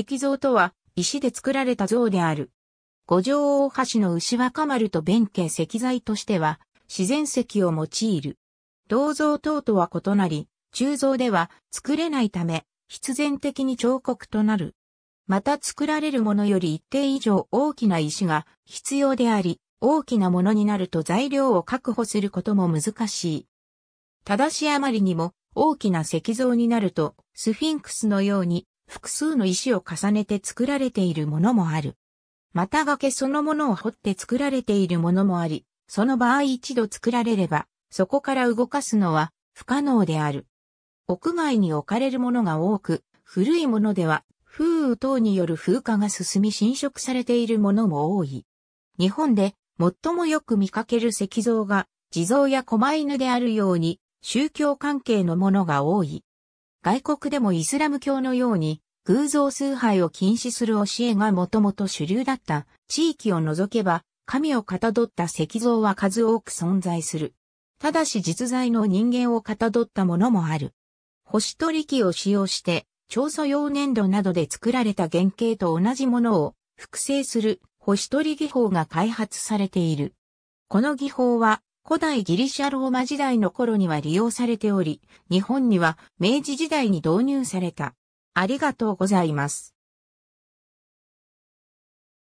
石像とは、石で作られた像である。五条大橋の牛若丸と弁慶石材としては、自然石を用いる。銅像等とは異なり、鋳造では作れないため、必然的に彫刻となる。また作られるものより一定以上大きな石が必要であり、大きなものになると材料を確保することも難しい。ただしあまりにも大きな石像になると、スフィンクスのように複数の石を重ねて作られているものもある。また崖そのものを掘って作られているものもあり、その場合一度作られれば、そこから動かすのは不可能である。屋外に置かれるものが多く、古いものでは風雨等による風化が進み侵食されているものも多い。日本で最もよく見かける石像が地蔵や狛犬であるように宗教関係のものが多い。外国でもイスラム教のように偶像崇拝を禁止する教えがもともと主流だった地域を除けば、神をかたどった石像は数多く存在する。ただし実在の人間をかたどったものもある。星取り機を使用して、調素用粘土などで作られた原型と同じものを複製する星取り技法が開発されている。この技法は古代ギリシャローマ時代の頃には利用されており、日本には明治時代に導入された。ありがとうございます。